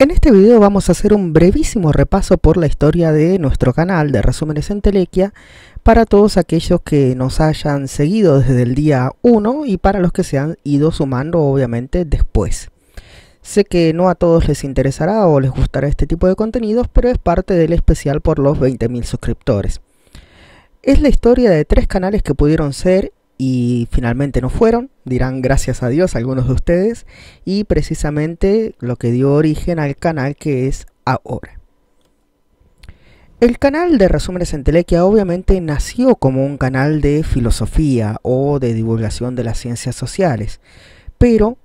En este video vamos a hacer un brevísimo repaso por la historia de nuestro canal de resúmenes en Telequia para todos aquellos que nos hayan seguido desde el día 1 y para los que se han ido sumando obviamente después. Sé que no a todos les interesará o les gustará este tipo de contenidos, pero es parte del especial por los 20.000 suscriptores. Es la historia de tres canales que pudieron ser y finalmente no fueron, dirán gracias a Dios algunos de ustedes, y precisamente lo que dio origen al canal que es ahora. El canal de Resúmenes en Telequia obviamente nació como un canal de filosofía o de divulgación de las ciencias sociales, pero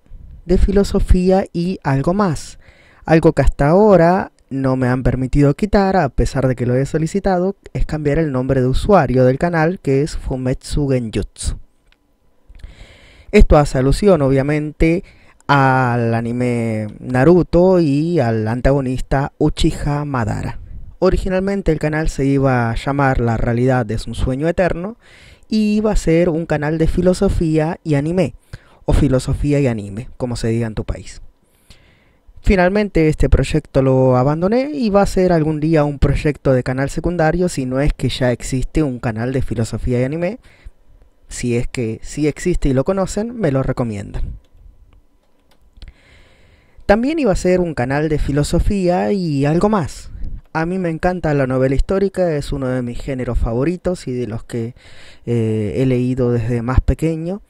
de filosofía y algo más, algo que hasta ahora no me han permitido quitar, a pesar de que lo he solicitado, es cambiar el nombre de usuario del canal, que es Fumetsu Genjutsu. Esto hace alusión, obviamente, al anime Naruto y al antagonista Uchiha Madara. Originalmente el canal se iba a llamar La realidad es un sueño eterno y iba a ser un canal de filosofía y anime, o filosofía y anime, como se diga en tu país. Finalmente este proyecto lo abandoné y va a ser algún día un proyecto de canal secundario si no es que ya existe un canal de filosofía y anime. Si es que sí existe y lo conocen, me lo recomiendan. También iba a ser un canal de filosofía y algo más. A mí me encanta la novela histórica, es uno de mis géneros favoritos y de los que eh, he leído desde más pequeño.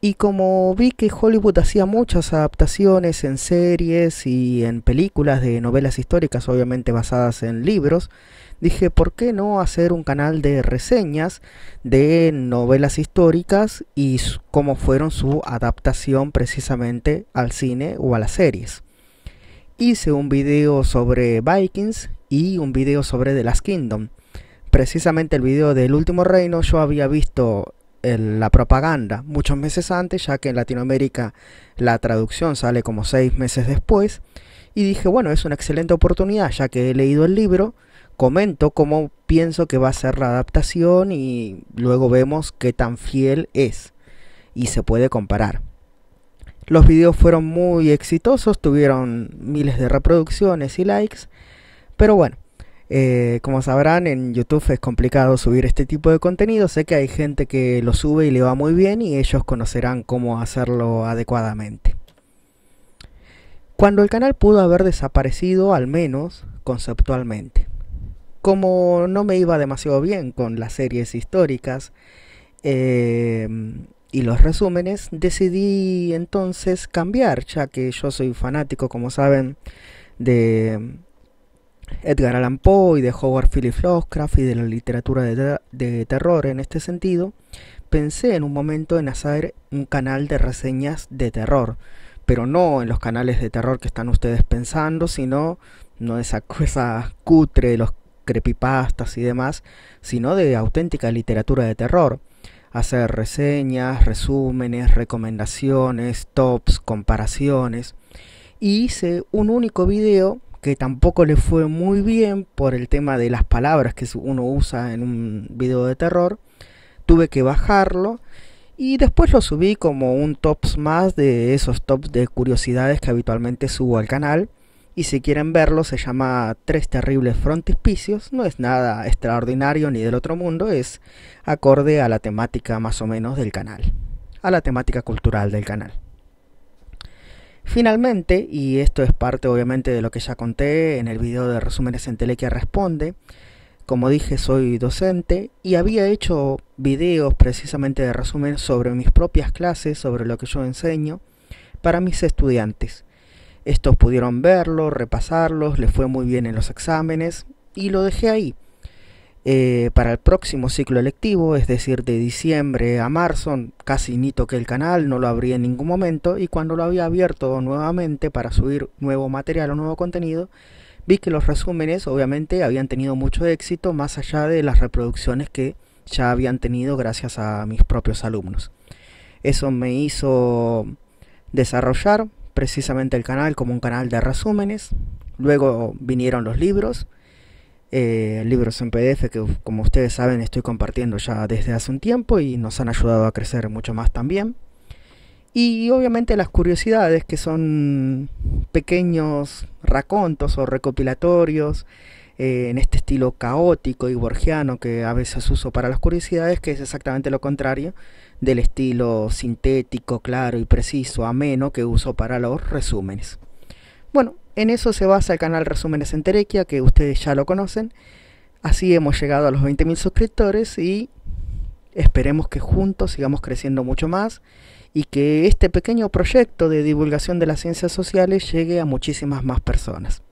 Y como vi que Hollywood hacía muchas adaptaciones en series y en películas de novelas históricas, obviamente basadas en libros, dije, ¿por qué no hacer un canal de reseñas de novelas históricas y cómo fueron su adaptación precisamente al cine o a las series? Hice un video sobre Vikings y un video sobre The Last Kingdom. Precisamente el video del último reino yo había visto la propaganda muchos meses antes, ya que en Latinoamérica la traducción sale como seis meses después. Y dije, bueno, es una excelente oportunidad, ya que he leído el libro, comento cómo pienso que va a ser la adaptación y luego vemos qué tan fiel es y se puede comparar. Los videos fueron muy exitosos, tuvieron miles de reproducciones y likes, pero bueno, eh, como sabrán, en YouTube es complicado subir este tipo de contenido. Sé que hay gente que lo sube y le va muy bien y ellos conocerán cómo hacerlo adecuadamente. Cuando el canal pudo haber desaparecido, al menos conceptualmente. Como no me iba demasiado bien con las series históricas em, y los resúmenes, decidí entonces cambiar, ya que yo soy fanático, como saben, de Edgar Allan Poe y de Howard Phillips Lovecraft y de la literatura de, terror en este sentido, pensé en un momento en hacer un canal de reseñas de terror, pero no en los canales de terror que están ustedes pensando, sino no esa cosa cutre, los creepypastas y demás, sino de auténtica literatura de terror. Hacer reseñas, resúmenes, recomendaciones, tops, comparaciones. Y hice un único video que tampoco le fue muy bien por el tema de las palabras que uno usa en un video de terror. Tuve que bajarlo y después lo subí como un tops más de esos tops de curiosidades que habitualmente subo al canal. Y si quieren verlo, se llama Tres Terribles Frontispicios. No es nada extraordinario ni del otro mundo, es acorde a la temática más o menos del canal, a la temática cultural del canal. Finalmente, y esto es parte obviamente de lo que ya conté en el video de resúmenes en Telequia Responde, como dije, soy docente y había hecho videos precisamente de resumen sobre mis propias clases, sobre lo que yo enseño, para mis estudiantes. Estos pudieron verlo, repasarlos, les fue muy bien en los exámenes y lo dejé ahí. Eh, para el próximo ciclo electivo, es decir, de diciembre a marzo, casi ni toqué el canal, no lo abrí en ningún momento y cuando lo había abierto nuevamente para subir nuevo material o nuevo contenido, vi que los resúmenes obviamente habían tenido mucho éxito más allá de las reproducciones que ya habían tenido gracias a mis propios alumnos. Eso me hizo desarrollar precisamente el canal como un canal de resúmenes. Luego vinieron los libros eh, libros en PDF que como ustedes saben estoy compartiendo ya desde hace un tiempo y nos han ayudado a crecer mucho más también. Y obviamente las curiosidades que son pequeños racontos o recopilatorios eh, en este estilo caótico y borgiano que a veces uso para las curiosidades, que es exactamente lo contrario del estilo sintético, claro y preciso, ameno que uso para los resúmenes. Bueno, en eso se basa el canal Resúmenes en que ustedes ya lo conocen. Así hemos llegado a los 20.000 suscriptores y esperemos que juntos sigamos creciendo mucho más y que este pequeño proyecto de divulgación de las ciencias sociales llegue a muchísimas más personas.